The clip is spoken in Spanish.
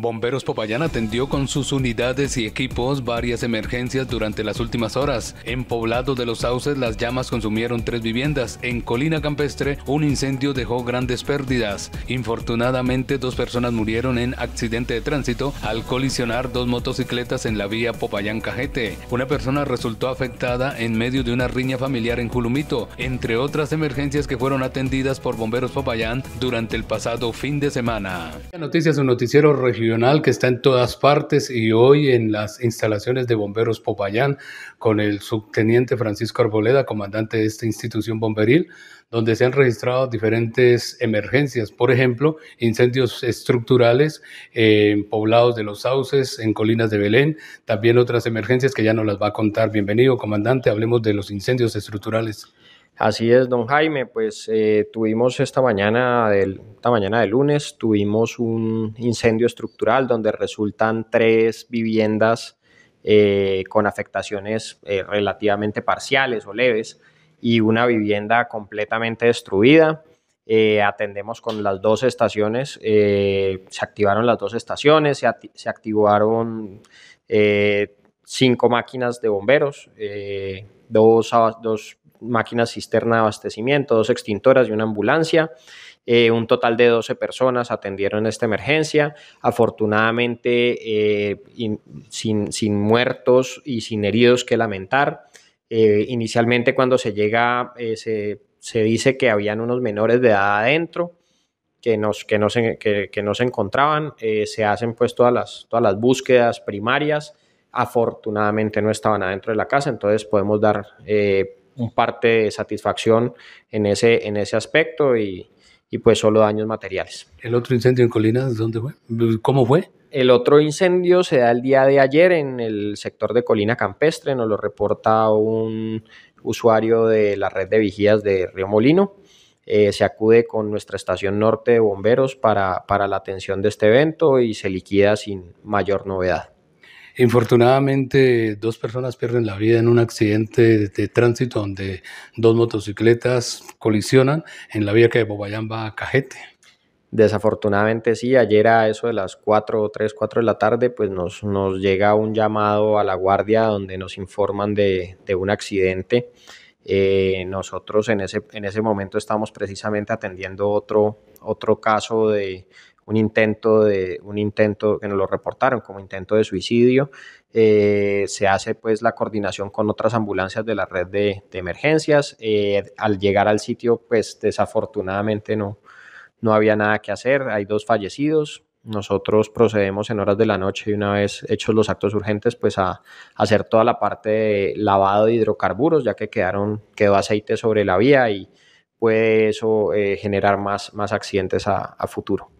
Bomberos Popayán atendió con sus unidades y equipos varias emergencias durante las últimas horas. En Poblado de los Sauces las llamas consumieron tres viviendas. En Colina Campestre un incendio dejó grandes pérdidas. Infortunadamente dos personas murieron en accidente de tránsito al colisionar dos motocicletas en la vía Popayán Cajete. Una persona resultó afectada en medio de una riña familiar en Julumito, entre otras emergencias que fueron atendidas por Bomberos Popayán durante el pasado fin de semana. es un noticiero que está en todas partes y hoy en las instalaciones de bomberos Popayán con el subteniente Francisco Arboleda, comandante de esta institución bomberil, donde se han registrado diferentes emergencias, por ejemplo, incendios estructurales eh, en poblados de los sauces, en colinas de Belén, también otras emergencias que ya nos las va a contar. Bienvenido, comandante, hablemos de los incendios estructurales. Así es, don Jaime, pues eh, tuvimos esta mañana, esta mañana de lunes, tuvimos un incendio estructural donde resultan tres viviendas eh, con afectaciones eh, relativamente parciales o leves y una vivienda completamente destruida. atendemos con las dos estaciones, se activaron las dos estaciones, se, activaron cinco máquinas de bomberos, dos, dos máquinas cisterna de abastecimiento, dos extintoras y una ambulancia. Eh, un total de 12 personas atendieron esta emergencia. Afortunadamente, eh, sin, sin, muertos y sin heridos que lamentar. Eh, inicialmente cuando se llega, se, se, dice que habían unos menores de edad adentro. Que, nos, que, no, se, que, no se encontraban, se hacen pues todas las, todas las búsquedas primarias, afortunadamente no estaban adentro de la casa, entonces podemos dar un parte de satisfacción en ese, en ese aspecto y, pues solo daños materiales. ¿El otro incendio en Colina, dónde fue? ¿Cómo fue? El otro incendio se da el día de ayer en el sector de Colina Campestre, nos lo reporta un usuario de la red de vigías de Río Molino. Eh, se acude con nuestra estación norte de bomberos para la atención de este evento y se liquida sin mayor novedad. Infortunadamente, dos personas pierden la vida en un accidente de, tránsito donde dos motocicletas colisionan en la vía que de Bobayán va a Cajete. Desafortunadamente sí, ayer a eso de las 4 o 3, 4 de la tarde, pues nos, llega un llamado a la guardia donde nos informan de, un accidente. Eh, nosotros en ese, en ese momento estamos precisamente atendiendo otro, otro caso de un intento, de, un intento que nos lo reportaron como intento de suicidio. Eh, se hace pues la coordinación con otras ambulancias de la red de, emergencias. Eh, al llegar al sitio, pues desafortunadamente no, no había nada que hacer. Hay dos fallecidos, nosotros procedemos en horas de la noche y una vez hechos los actos urgentes, pues a, hacer toda la parte de lavado de hidrocarburos, ya que quedaron, quedó aceite sobre la vía y puede eso eh, generar más, más accidentes a futuro.